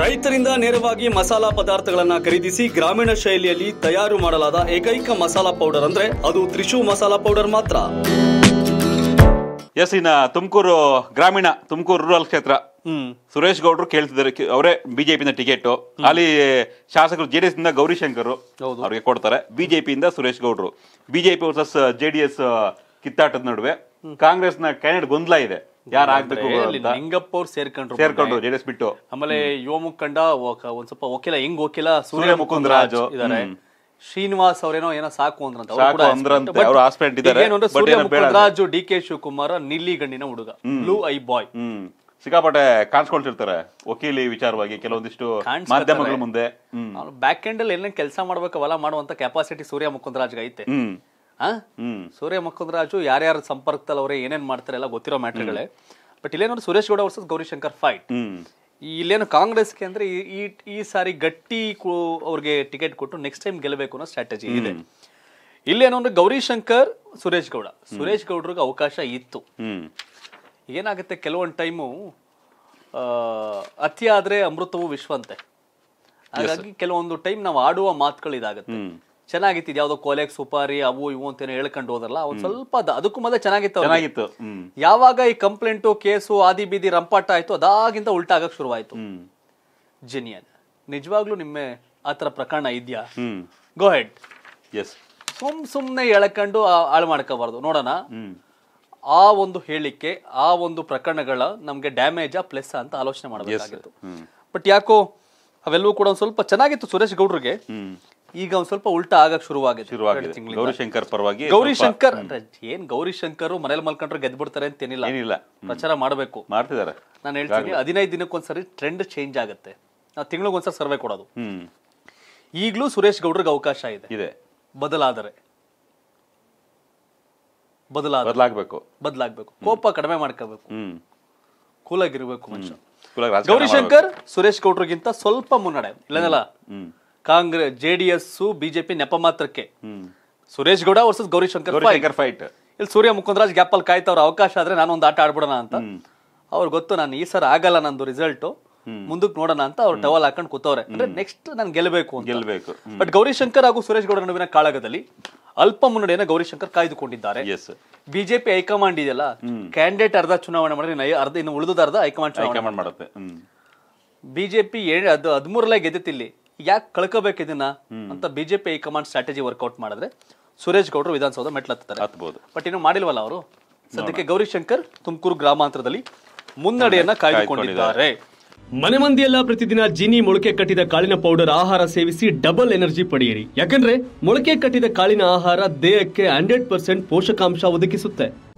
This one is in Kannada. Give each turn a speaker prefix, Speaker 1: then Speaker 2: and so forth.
Speaker 1: ರೈತರಿಂದ ನೇರವಾಗಿ ಮಸಾಲಾ ಪದಾರ್ಥಗಳನ್ನು ಖರೀದಿಸಿ ಗ್ರಾಮೀಣ ಶೈಲಿಯಲ್ಲಿ ತಯಾರು ಮಾಡಲಾದ ಏಕೈಕ ಮಸಾಲಾ ಪೌಡರ್ ಅಂದ್ರೆ ಅದು ತ್ರಿಶೂ ಮಸಾಲಾ ಪೌಡರ್ ಮಾತ್ರ ಎಸ್ ಇನ್ನ ತುಮಕೂರು ಗ್ರಾಮೀಣ ತುಮಕೂರು ರೂರಲ್ ಕ್ಷೇತ್ರ ಹ್ಮ್ ಸುರೇಶ್ ಗೌಡ್ರು ಕೇಳ್ತಿದ್ದಾರೆ ಅವರೇ ಬಿಜೆಪಿಯಿಂದ ಟಿಕೆಟ್ ಅಲ್ಲಿ ಶಾಸಕರು ಜೆಡಿಎಸ್ ಇಂದ ಗೌರಿಶಂಕರ್ ಅವ್ರಿಗೆ ಕೊಡ್ತಾರೆ ಬಿಜೆಪಿಯಿಂದ ಸುರೇಶ್ ಗೌಡ್ರು ಬಿಜೆಪಿ ವರ್ಸಸ್ ಜೆಡಿಎಸ್ ಕಿತ್ತಾಟದ ನಡುವೆ ಕಾಂಗ್ರೆಸ್ನ ಕ್ಯಾಂಡಿಡೇಟ್ ಗೊಂದಲ ಇದೆ ಯಾರಾಗ್ಬೇಕು ಆಗ್ಬೇಕು ನಿಂಗಪ್ಪ ಅವ್ರು ಸೇರ್ಕೊಂಡ್ರು ಸೇರ್ಕೊಂಡ್ರು ಜೆಡಿಎಸ್ ಬಿಟ್ಟು ಆಮೇಲೆ ಯುವ ಮುಖಂಡ ಒಂದ್ ಸ್ವಲ್ಪ ವಕೀಲ ಹೆಂಗ್ ವಕೀಲ ಸೂರ್ಯ ಮುಕುಂದರಾಜ್ ಇದಾರೆ ಶ್ರೀನಿವಾಸ್ ಅವರೇನೋ ಏನೋ ಸಾಕು ಅಂದ್ರಂತೆ ಡಿ ಕೆ ಶಿವಕುಮಾರ್ ನಿಲ್ಲಿ ಗಣ್ಣಿನ ಹುಡುಗ ಬ್ಲೂ ಐ ಬಾಯ್ ಸಿಕ್ಕಾಪಟ್ಟೆ ಕಾಣಿಸ್ಕೊಳ್ತಿರ್ತಾರೆ ವಕೀಲಿ ವಿಚಾರವಾಗಿ ಕೆಲವೊಂದಿಷ್ಟು ಮಾಧ್ಯಮಗಳ ಮುಂದೆ ಬ್ಯಾಕ್ ಎಂಡ್ ಅಲ್ಲಿ ಏನೇನ್ ಕೆಲಸ ಮಾಡ್ಬೇಕವಲ್ಲ ಮಾಡುವಂತ ಕೆಪಾಸಿಟಿ ಸೂರ್ಯ ಗೆ ಐತೆ ಸೂರ್ಯ ಮುಖಂದ್ರಾಜು ಯಾರ್ಯಾರ ಸಂಪರ್ಕದಲ್ಲಿ ಅವರೇ ಏನೇನ್ ಮಾಡ್ತಾರೆ ಎಲ್ಲ ಗೊತ್ತಿರೋ ಮ್ಯಾಟ್ರ್ಗಳೇ ಬಟ್ ಇಲ್ಲೇನೋ ಸುರೇಶ್ ಗೌಡ ವರ್ಸಸ್ ಗೌರಿಶಂಕರ್ ಫೈಟ್ ಇಲ್ಲೇನು ಕಾಂಗ್ರೆಸ್ಗೆ ಅಂದ್ರೆ ಈ ಈ ಸಾರಿ ಗಟ್ಟಿ ಅವ್ರಿಗೆ ಟಿಕೆಟ್ ಕೊಟ್ಟು ನೆಕ್ಸ್ಟ್ ಟೈಮ್ ಗೆಲ್ಲಬೇಕು ಅನ್ನೋ ಸ್ಟ್ರಾಟಜಿ ಇದೆ ಇಲ್ಲೇನು ಅಂದ್ರೆ ಗೌರಿಶಂಕರ್ ಸುರೇಶ್ ಗೌಡ ಸುರೇಶ್ ಗೌಡ್ರಿಗೆ ಅವಕಾಶ ಇತ್ತು ಏನಾಗುತ್ತೆ ಕೆಲವೊಂದು ಟೈಮು ಅತಿಯಾದ್ರೆ ಅಮೃತವು ವಿಶ್ವಂತೆ ಹಾಗಾಗಿ ಕೆಲವೊಂದು ಟೈಮ್ ನಾವು ಆಡುವ ಮಾತುಗಳು ಇದಾಗುತ್ತೆ ಚೆನ್ನಾಗಿತ್ತು ಯಾವ್ದೋ ಕೋಲೆಗ್ ಸುಪಾರಿ ಅವು ಇವು ಅಂತ ಹೇಳ್ಕೊಂಡು ಹೋದಲ್ಲ ಅವ್ರು ಸ್ವಲ್ಪ ಅದಕ್ಕೂ ಮೊದಲೇ ಚೆನ್ನಾಗಿತ್ತು ಚೆನ್ನಾಗಿತ್ತು ಯಾವಾಗ ಈ ಕಂಪ್ಲೇಂಟು ಕೇಸು ಆದಿ ಬೀದಿ ರಂಪಾಟ ಆಯ್ತು ಅದಾಗಿಂತ ಉಲ್ಟಾ ಶುರುವಾಯ್ತು ಜಿನಿಯನ್ ನಿಜವಾಗ್ಲೂ ನಿಮ್ಮೆ ಆ ಪ್ರಕರಣ ಇದ್ಯಾ ಗೋ ಹೆಡ್ ಎಸ್ ಸುಮ್ ಸುಮ್ನೆ ಎಳ್ಕೊಂಡು ಹಾಳು ಮಾಡ್ಕೋಬಾರ್ದು ನೋಡೋಣ ಆ ಒಂದು ಹೇಳಿಕೆ ಆ ಒಂದು ಪ್ರಕರಣಗಳ ನಮ್ಗೆ ಡ್ಯಾಮೇಜ್ ಪ್ಲಸ್ ಅಂತ ಆಲೋಚನೆ ಮಾಡಬೇಕಾಗಿತ್ತು ಬಟ್ ಯಾಕೋ ಅವೆಲ್ಲವೂ ಕೂಡ ಒಂದ್ ಸ್ವಲ್ಪ ಚೆನ್ನಾಗಿತ್ತು ಸುರೇಶ್ ಗೌಡ್ರಿಗೆ ಈಗ ಒಂದ್ ಸ್ವಲ್ಪ ಉಲ್ಟಾ ಆಗಕ್ ಶುರುವಾಗಿದೆ ಗೌರಿಶಂಕರ್ ಪರವಾಗಿ ಗೌರಿಶಂಕರ್ ಏನ್ ಗೌರಿಶಂಕರ್ ಮನೇಲಿ ಮಲ್ಕೊಂಡ್ರೆ ಗೆದ್ದು ಬಿಡ್ತಾರೆ ಅಂತ ಏನಿಲ್ಲ ಏನಿಲ್ಲ ಪ್ರಚಾರ ಮಾಡಬೇಕು ಮಾಡ್ತಿದ್ದಾರೆ ನಾನು ಹೇಳ್ತೀನಿ ಹದಿನೈದು ದಿನಕ್ಕೊಂದ್ಸರಿ ಟ್ರೆಂಡ್ ಚೇಂಜ್ ಆಗುತ್ತೆ ನಾವು ತಿಂಗಳಿಗೊಂದ್ಸರಿ ಸರ್ವೆ ಕೊಡೋದು ಈಗಲೂ ಸುರೇಶ್ ಗೌಡ್ರಿಗೆ ಅವಕಾಶ ಇದೆ ಇದೆ ಬದಲಾದರೆ ಬದಲಾಗಬೇಕು ಬದಲಾಗಬೇಕು ಕೋಪ ಕಡಿಮೆ ಮಾಡ್ಕೋಬೇಕು ಕೂಲಾಗಿರ್ಬೇಕು ಮನುಷ್ಯ ಗೌರಿಶಂಕರ್ ಸುರೇಶ್ ಗೌಡ್ರಿಗಿಂತ ಸ್ವಲ್ಪ ಮುನ್ನಡೆ ಇಲ್ಲ Congress J D S BJP ನೆಪ ಮಾತ್ರಕ್ಕೆ ಸುರೇಶ್ ಗೌಡ ವರ್ಸಸ್ ಗೌರಿಶಂಕರ್ ಶಂಕರ್ ಫೈಟ್ ಇಲ್ಲಿ ಸೂರ್ಯ ಮುಕುಂದರಾಜ್ ಗ್ಯಾಪಲ್ ಕಾಯ್ತವ್ರ ಅವಕಾಶ ಆದ್ರೆ ನಾನು ಒಂದು ಆಟ ಆಡ್ಬಿಡೋಣ ಅಂತ ಅವ್ರು ಗೊತ್ತು ನಾನು ಈ ಸರ್ ಆಗಲ್ಲ ನಂದು ರಿಸಲ್ಟ್ ಮುಂದಕ್ಕೆ ನೋಡೋಣ ಅಂತ ಅವ್ರು ಟವಲ್ ಹಾಕೊಂಡು ಕೂತವ್ರೆ ಅಂದ್ರೆ ನೆಕ್ಸ್ಟ್ ನಾನು ಗೆಲ್ಲಬೇಕು ಗೆಲ್ಬೇಕು ಬಟ್ ಗೌರಿಶಂಕರ್ ಹಾಗೂ ಸುರೇಶ್ ಗೌಡ ನಡುವಿನ ಕಾಳಗದಲ್ಲಿ ಅಲ್ಪ ಮುನ್ನಡೆಯನ್ನ ಗೌರಿಶಂಕರ್ ಕಾಯ್ದುಕೊಂಡಿದ್ದಾರೆ ಬಿಜೆಪಿ ಹೈಕಮಾಂಡ್ ಇದೆಯಲ್ಲ ಕ್ಯಾಂಡಿಡೇಟ್ ಅರ್ಧ ಚುನಾವಣೆ ಮಾಡಿ ಅರ್ಧ ಇನ್ನು ಉಳಿದ ಅರ್ಧ ಹೈಕಮಾಂಡ್ ಚುನಾವಣೆ ಮಾಡುತ್ತೆ ಬಿಜೆಪಿ ಅದು ಹದಿಮೂರಲೇ ಗೆದ್ದಿತ್ತಿಲ್ಲಿ ಯಾಕೆ ಕಳ್ಕೋಬೇಕು ಇದನ್ನ ಅಂತ ಬಿಜೆಪಿ ಹೈಕಮಾಂಡ್ ಸ್ಟ್ರಾಟಜಿ ವರ್ಕ್ಔಟ್ ಮಾಡಿದ್ರೆ ಸುರೇಶ್ ಗೌಡರು ವಿಧಾನಸೌಧ ಮೆಟ್ಲತ್ತಾರೆ ಬಟ್ ಇನ್ನು ಮಾಡಿಲ್ವಲ್ಲ ಅವರು ಸದ್ಯಕ್ಕೆ ಗೌರಿಶಂಕರ್ ತುಮಕೂರು ಗ್ರಾಮಾಂತರದಲ್ಲಿ ಮುನ್ನಡೆಯನ್ನ ಕಾಯ್ದುಕೊಂಡಿದ್ದಾರೆ ಮನೆ ಮಂದಿಯೆಲ್ಲ ಪ್ರತಿದಿನ ಜಿನಿ ಮೊಳಕೆ ಕಟ್ಟಿದ ಕಾಳಿನ ಪೌಡರ್ ಆಹಾರ ಸೇವಿಸಿ ಡಬಲ್ ಎನರ್ಜಿ ಪಡೆಯಿರಿ ಯಾಕಂದ್ರೆ ಮೊಳಕೆ ಕಟ್ಟಿದ ಕಾಳಿನ ಆಹಾರ ದೇಹಕ್ಕೆ ಹಂಡ್ರೆಡ್ ಪರ್ಸೆಂಟ್ ಪೋಷಕಾಂಶ ಒದಗಿಸುತ್ತೆ